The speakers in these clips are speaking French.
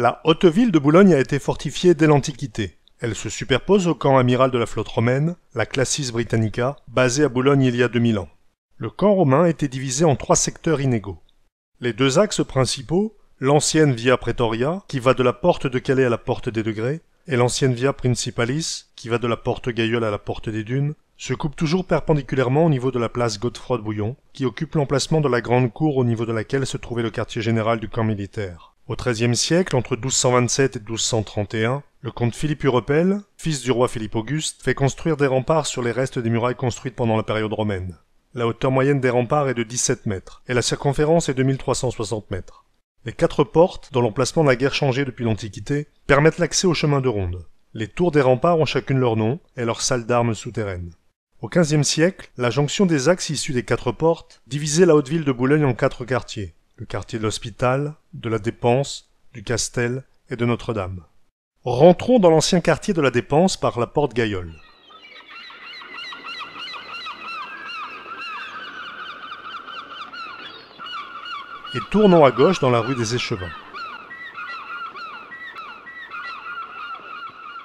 La haute ville de Boulogne a été fortifiée dès l'Antiquité. Elle se superpose au camp amiral de la flotte romaine, la Classis Britannica, basée à Boulogne il y a 2000 ans. Le camp romain était divisé en trois secteurs inégaux. Les deux axes principaux, l'ancienne Via Pretoria, qui va de la porte de Calais à la porte des Degrés, et l'ancienne Via Principalis, qui va de la porte Gailleul à la porte des Dunes, se coupent toujours perpendiculairement au niveau de la place Godefroy Bouillon, qui occupe l'emplacement de la grande cour au niveau de laquelle se trouvait le quartier général du camp militaire. Au XIIIe siècle, entre 1227 et 1231, le comte Philippe Hurepel, fils du roi Philippe Auguste, fait construire des remparts sur les restes des murailles construites pendant la période romaine. La hauteur moyenne des remparts est de 17 mètres, et la circonférence est de 1360 mètres. Les quatre portes, dont l'emplacement n'a guère changé depuis l'Antiquité, permettent l'accès au chemin de ronde. Les tours des remparts ont chacune leur nom et leur salle d'armes souterraine. Au XVe siècle, la jonction des axes issus des quatre portes divisait la haute ville de Boulogne en quatre quartiers le quartier de l'Hospital, de la Dépense, du Castel et de Notre-Dame. Rentrons dans l'ancien quartier de la Dépense par la porte Gaillol. Et tournons à gauche dans la rue des Échevins.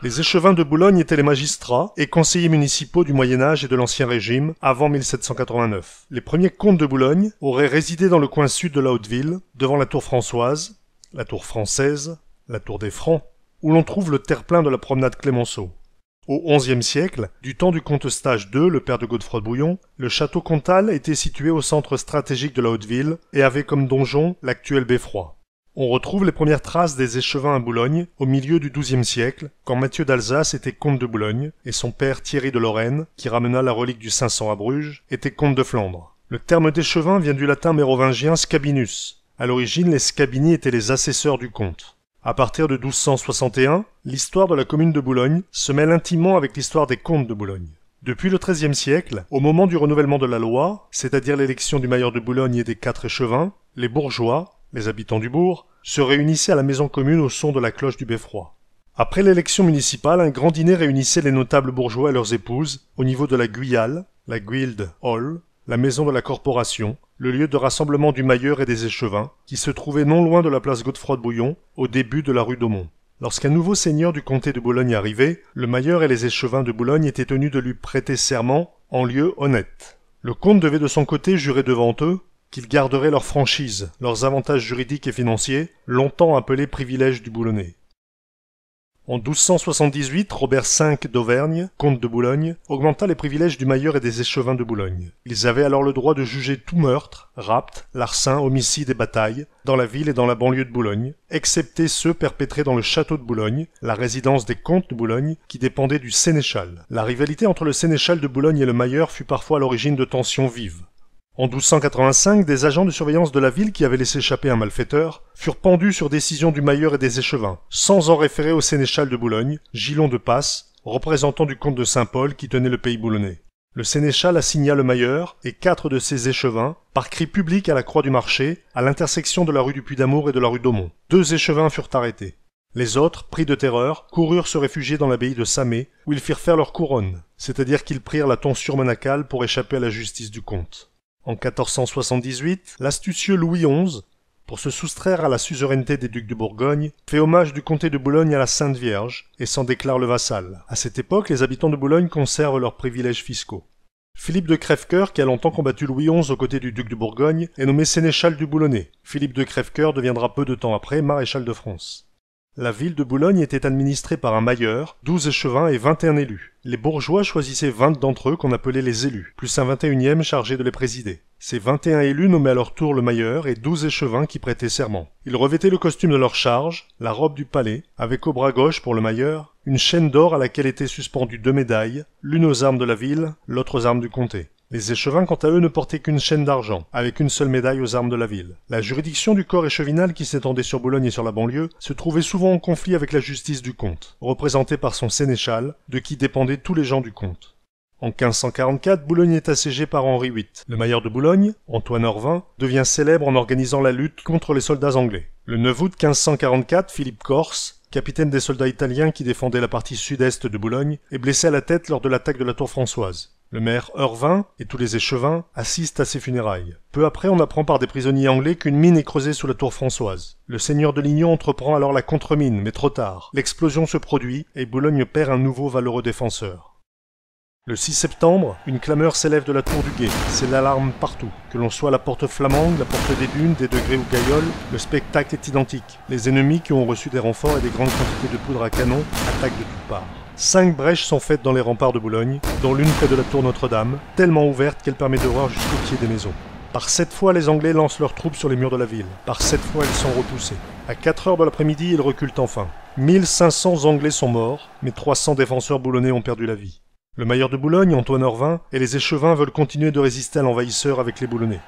Les échevins de Boulogne étaient les magistrats et conseillers municipaux du Moyen Âge et de l'Ancien Régime avant 1789. Les premiers comtes de Boulogne auraient résidé dans le coin sud de la Haute-Ville, devant la tour françoise, la tour française, la tour des Francs, où l'on trouve le terre-plein de la promenade Clémenceau. Au XIe siècle, du temps du comte Stage II, le père de Godefroy Bouillon, le château comtal était situé au centre stratégique de la Haute-Ville et avait comme donjon l'actuel beffroi. On retrouve les premières traces des échevins à Boulogne au milieu du XIIe siècle, quand Mathieu d'Alsace était comte de Boulogne et son père Thierry de Lorraine, qui ramena la relique du 500 à Bruges, était comte de Flandre. Le terme d'échevin vient du latin mérovingien scabinus. À l'origine, les scabini étaient les assesseurs du comte. À partir de 1261, l'histoire de la commune de Boulogne se mêle intimement avec l'histoire des comtes de Boulogne. Depuis le XIIIe siècle, au moment du renouvellement de la loi, c'est-à-dire l'élection du mailleur de Boulogne et des quatre échevins, les bourgeois, les habitants du bourg, se réunissaient à la maison commune au son de la cloche du beffroi. Après l'élection municipale, un grand dîner réunissait les notables bourgeois et leurs épouses au niveau de la Guyale, la Guilde Hall, la maison de la corporation, le lieu de rassemblement du mailleur et des échevins, qui se trouvait non loin de la place Godefroy Bouillon, au début de la rue d'Aumont. Lorsqu'un nouveau seigneur du comté de Boulogne arrivait, le mailleur et les échevins de Boulogne étaient tenus de lui prêter serment en lieu honnête. Le comte devait de son côté jurer devant eux qu'ils garderaient leurs franchises, leurs avantages juridiques et financiers, longtemps appelés privilèges du Boulonnais. En 1278, Robert V d'Auvergne, comte de Boulogne, augmenta les privilèges du mailleur et des échevins de Boulogne. Ils avaient alors le droit de juger tout meurtre, rapt, larcin, homicide et bataille, dans la ville et dans la banlieue de Boulogne, excepté ceux perpétrés dans le château de Boulogne, la résidence des comtes de Boulogne, qui dépendait du sénéchal. La rivalité entre le sénéchal de Boulogne et le mailleur fut parfois à l'origine de tensions vives. En 1285, des agents de surveillance de la ville qui avaient laissé échapper un malfaiteur furent pendus sur décision du mailleur et des échevins, sans en référer au sénéchal de Boulogne, gilon de Passe, représentant du comte de Saint-Paul qui tenait le pays boulonnais. Le sénéchal assigna le mailleur et quatre de ses échevins par cri public à la Croix du Marché, à l'intersection de la rue du Puy d'Amour et de la rue d'Aumont. Deux échevins furent arrêtés. Les autres, pris de terreur, coururent se réfugier dans l'abbaye de Samé, où ils firent faire leur couronne, c'est-à-dire qu'ils prirent la tonsure monacale pour échapper à la justice du comte. En 1478, l'astucieux Louis XI, pour se soustraire à la suzeraineté des ducs de Bourgogne, fait hommage du comté de Boulogne à la Sainte Vierge et s'en déclare le vassal. À cette époque, les habitants de Boulogne conservent leurs privilèges fiscaux. Philippe de Crèvecoeur, qui a longtemps combattu Louis XI aux côtés du duc de Bourgogne, est nommé sénéchal du Boulonnais. Philippe de Crèvecoeur deviendra peu de temps après maréchal de France. La ville de Boulogne était administrée par un mailleur, douze échevins et vingt et un élus. Les bourgeois choisissaient vingt d'entre eux qu'on appelait les élus, plus un vingt et unième chargé de les présider. Ces vingt et un élus nommaient à leur tour le mailleur et douze échevins qui prêtaient serment. Ils revêtaient le costume de leur charge, la robe du palais, avec au bras gauche pour le mailleur, une chaîne d'or à laquelle étaient suspendues deux médailles, l'une aux armes de la ville, l'autre aux armes du comté. Les échevins, quant à eux, ne portaient qu'une chaîne d'argent, avec une seule médaille aux armes de la ville. La juridiction du corps échevinal qui s'étendait sur Boulogne et sur la banlieue se trouvait souvent en conflit avec la justice du comte, représentée par son sénéchal, de qui dépendaient tous les gens du comte. En 1544, Boulogne est assiégée par Henri VIII. Le maire de Boulogne, Antoine Orvin, devient célèbre en organisant la lutte contre les soldats anglais. Le 9 août 1544, Philippe Corse, capitaine des soldats italiens qui défendaient la partie sud-est de Boulogne, est blessé à la tête lors de l'attaque de la Tour Françoise. Le maire Heurvin et tous les échevins assistent à ses funérailles. Peu après, on apprend par des prisonniers anglais qu'une mine est creusée sous la tour Françoise. Le seigneur de Lignon entreprend alors la contre-mine, mais trop tard. L'explosion se produit et Boulogne perd un nouveau valeureux défenseur. Le 6 septembre, une clameur s'élève de la tour du guet. C'est l'alarme partout. Que l'on soit à la porte flamande, la porte des dunes, des degrés ou gailloles, le spectacle est identique. Les ennemis qui ont reçu des renforts et des grandes quantités de poudre à canon attaquent de toutes parts. Cinq brèches sont faites dans les remparts de Boulogne, dont l'une près de la tour Notre-Dame, tellement ouverte qu'elle permet de voir jusqu'au pied des maisons. Par sept fois, les Anglais lancent leurs troupes sur les murs de la ville. Par sept fois, ils sont repoussés. À 4 heures de l'après-midi, ils reculent enfin. 1500 Anglais sont morts, mais 300 défenseurs boulonnais ont perdu la vie. Le maire de Boulogne, Antoine Orvin, et les échevins veulent continuer de résister à l'envahisseur avec les Boulonnais.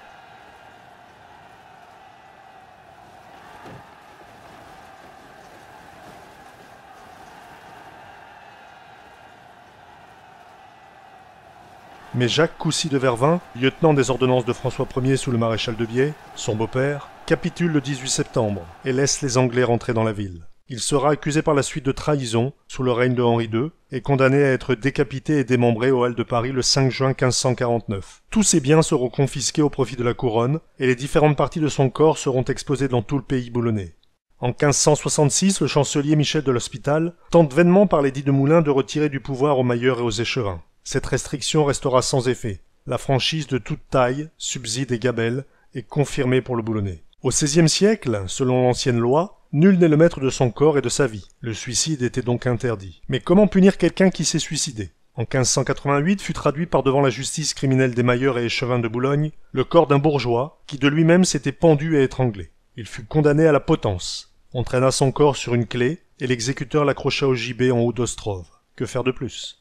mais Jacques Coussy de Vervin, lieutenant des ordonnances de François Ier sous le maréchal de Bié, son beau-père, capitule le 18 septembre et laisse les Anglais rentrer dans la ville. Il sera accusé par la suite de trahison sous le règne de Henri II et condamné à être décapité et démembré au Halles de Paris le 5 juin 1549. Tous ses biens seront confisqués au profit de la couronne et les différentes parties de son corps seront exposées dans tout le pays boulonnais. En 1566, le chancelier Michel de l'Hospital tente vainement par l'édit de Moulins de retirer du pouvoir aux mailleurs et aux échevins. Cette restriction restera sans effet. La franchise de toute taille, subside et gabelle est confirmée pour le boulonnais. Au XVIe siècle, selon l'ancienne loi, nul n'est le maître de son corps et de sa vie. Le suicide était donc interdit. Mais comment punir quelqu'un qui s'est suicidé en 1588 fut traduit par devant la justice criminelle des mailleurs et échevins de Boulogne le corps d'un bourgeois qui de lui-même s'était pendu et étranglé. Il fut condamné à la potence. On traîna son corps sur une clé et l'exécuteur l'accrocha au gibet en haut d'Ostrove. Que faire de plus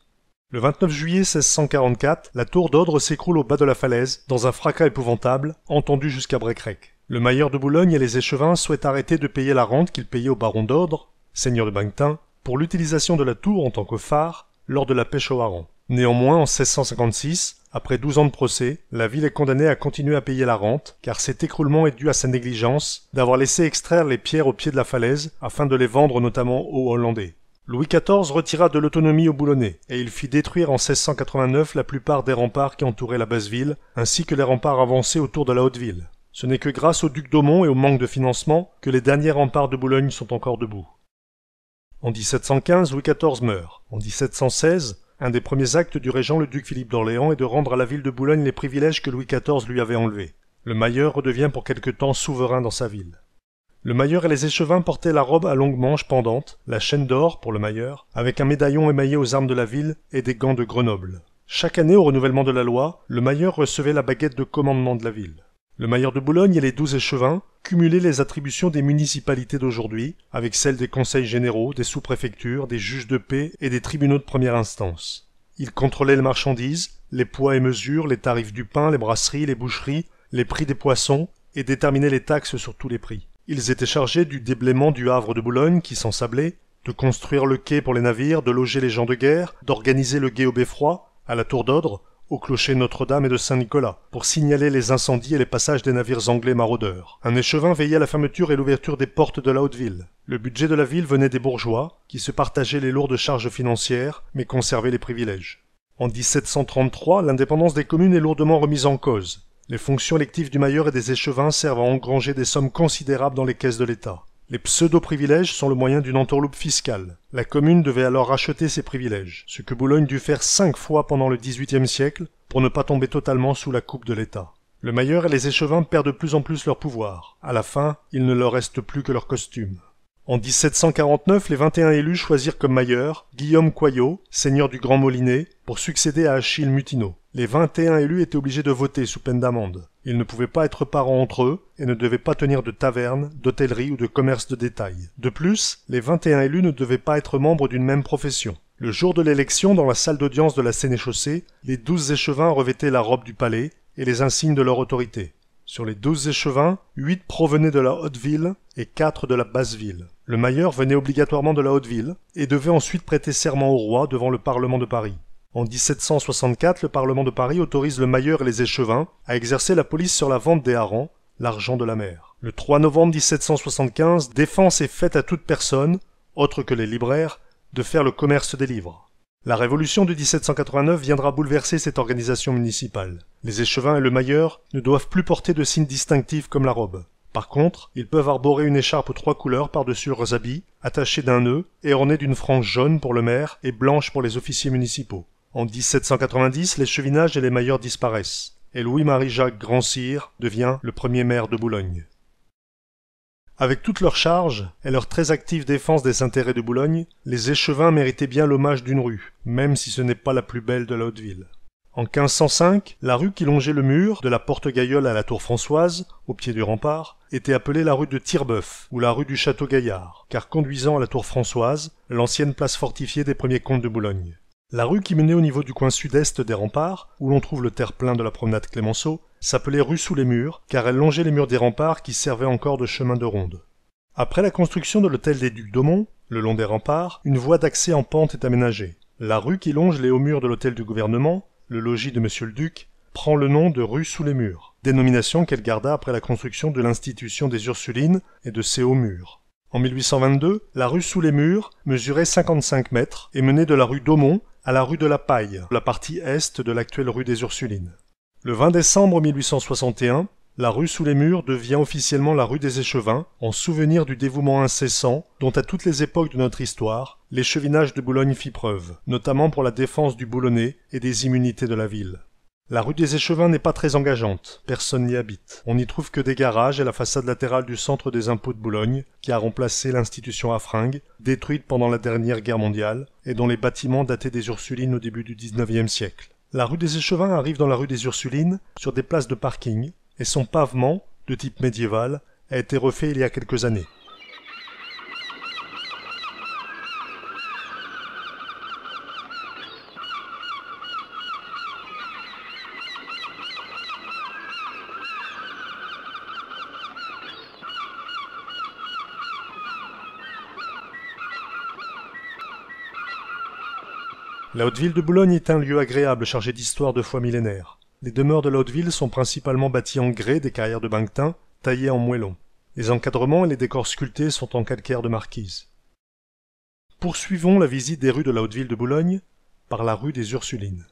le 29 juillet 1644, la tour d'Ordre s'écroule au bas de la falaise, dans un fracas épouvantable, entendu jusqu'à Brecrec. Le mailleur de Boulogne et les échevins souhaitent arrêter de payer la rente qu'ils payaient au baron d'Ordre, seigneur de Bangtin, pour l'utilisation de la tour en tant que phare lors de la pêche au hareng. Néanmoins, en 1656, après 12 ans de procès, la ville est condamnée à continuer à payer la rente, car cet écroulement est dû à sa négligence d'avoir laissé extraire les pierres au pied de la falaise afin de les vendre notamment aux Hollandais. Louis XIV retira de l'autonomie aux Boulonnais et il fit détruire en 1689 la plupart des remparts qui entouraient la basse ville, ainsi que les remparts avancés autour de la haute ville. Ce n'est que grâce au duc d'Aumont et au manque de financement que les derniers remparts de Boulogne sont encore debout. En 1715, Louis XIV meurt. En 1716, un des premiers actes du régent le duc Philippe d'Orléans est de rendre à la ville de Boulogne les privilèges que Louis XIV lui avait enlevés. Le mailleur redevient pour quelque temps souverain dans sa ville. Le mailleur et les échevins portaient la robe à longues manches pendantes, la chaîne d'or pour le mailleur, avec un médaillon émaillé aux armes de la ville et des gants de Grenoble. Chaque année, au renouvellement de la loi, le mailleur recevait la baguette de commandement de la ville. Le mailleur de Boulogne et les douze échevins cumulaient les attributions des municipalités d'aujourd'hui avec celles des conseils généraux, des sous-préfectures, des juges de paix et des tribunaux de première instance. Ils contrôlaient les marchandises, les poids et mesures, les tarifs du pain, les brasseries, les boucheries, les prix des poissons et déterminaient les taxes sur tous les prix. Ils étaient chargés du déblaiement du havre de Boulogne qui s'ensablait, de construire le quai pour les navires, de loger les gens de guerre, d'organiser le guet au beffroi, à la tour d'Odre, au clocher Notre-Dame et de Saint-Nicolas, pour signaler les incendies et les passages des navires anglais maraudeurs. Un échevin veillait à la fermeture et l'ouverture des portes de la haute ville. Le budget de la ville venait des bourgeois, qui se partageaient les lourdes charges financières, mais conservaient les privilèges. En 1733, l'indépendance des communes est lourdement remise en cause. Les fonctions électives du mailleur et des échevins servent à engranger des sommes considérables dans les caisses de l'État. Les pseudo-privilèges sont le moyen d'une entourloupe fiscale. La commune devait alors racheter ses privilèges, ce que Boulogne dut faire cinq fois pendant le XVIIIe siècle pour ne pas tomber totalement sous la coupe de l'État. Le mailleur et les échevins perdent de plus en plus leur pouvoir. À la fin, il ne leur reste plus que leur costume. En 1749, les 21 élus choisirent comme mailleur Guillaume Coyot, seigneur du Grand Molinet, pour succéder à Achille Mutineau. Les 21 élus étaient obligés de voter sous peine d'amende. Ils ne pouvaient pas être parents entre eux et ne devaient pas tenir de taverne, d'hôtellerie ou de commerce de détail. De plus, les 21 élus ne devaient pas être membres d'une même profession. Le jour de l'élection, dans la salle d'audience de la sénéchaussée, les douze échevins revêtaient la robe du palais et les insignes de leur autorité. Sur les douze échevins, huit provenaient de la haute ville et quatre de la basse ville. Le mailleur venait obligatoirement de la haute ville et devait ensuite prêter serment au roi devant le Parlement de Paris. En 1764, le Parlement de Paris autorise le mailleur et les échevins à exercer la police sur la vente des harengs, l'argent de la mer. Le 3 novembre 1775, défense est faite à toute personne, autre que les libraires, de faire le commerce des livres. La révolution de 1789 viendra bouleverser cette organisation municipale. Les échevins et le mailleur ne doivent plus porter de signes distinctifs comme la robe. Par contre, ils peuvent arborer une écharpe aux trois couleurs par-dessus leurs habits, attachée d'un nœud et ornée d'une frange jaune pour le maire et blanche pour les officiers municipaux. En 1790, les Chevinages et les Mailleurs disparaissent, et Louis-Marie-Jacques Grand-Cyr devient le premier maire de Boulogne. Avec toutes leur charges et leur très active défense des intérêts de Boulogne, les échevins méritaient bien l'hommage d'une rue, même si ce n'est pas la plus belle de la haute ville. En 1505, la rue qui longeait le mur, de la Porte Gaïole à la Tour Françoise, au pied du rempart, était appelée la rue de Tirebeuf ou la rue du Château Gaillard, car conduisant à la Tour Françoise, l'ancienne place fortifiée des premiers comtes de Boulogne. La rue qui menait au niveau du coin sud-est des remparts, où l'on trouve le terre-plein de la promenade Clémenceau, s'appelait rue sous les murs, car elle longeait les murs des remparts qui servaient encore de chemin de ronde. Après la construction de l'hôtel des Ducs d'Aumont, le long des remparts, une voie d'accès en pente est aménagée. La rue qui longe les hauts murs de l'hôtel du gouvernement, le logis de Monsieur le Duc, prend le nom de rue sous les murs, dénomination qu'elle garda après la construction de l'institution des Ursulines et de ses hauts murs. En 1822, la rue sous les murs mesurait 55 mètres et menait de la rue d'Aumont à la rue de la Paille, la partie est de l'actuelle rue des Ursulines. Le 20 décembre 1861, la rue sous les murs devient officiellement la rue des échevins, en souvenir du dévouement incessant dont à toutes les époques de notre histoire, l'échevinage de Boulogne fit preuve, notamment pour la défense du boulonnais et des immunités de la ville. La rue des échevins n'est pas très engageante, personne n'y habite. On n'y trouve que des garages et la façade latérale du centre des impôts de Boulogne, qui a remplacé l'institution à fringues, détruite pendant la dernière guerre mondiale, et dont les bâtiments dataient des Ursulines au début du XIXe siècle. La rue des Échevins arrive dans la rue des Ursulines sur des places de parking, et son pavement, de type médiéval, a été refait il y a quelques années. La haute ville de Boulogne est un lieu agréable chargé d'histoire de fois millénaire. Les demeures de la haute ville sont principalement bâties en grès des carrières de banquetin, taillées en moellons. Les encadrements et les décors sculptés sont en calcaire de marquise. Poursuivons la visite des rues de la haute ville de Boulogne par la rue des Ursulines.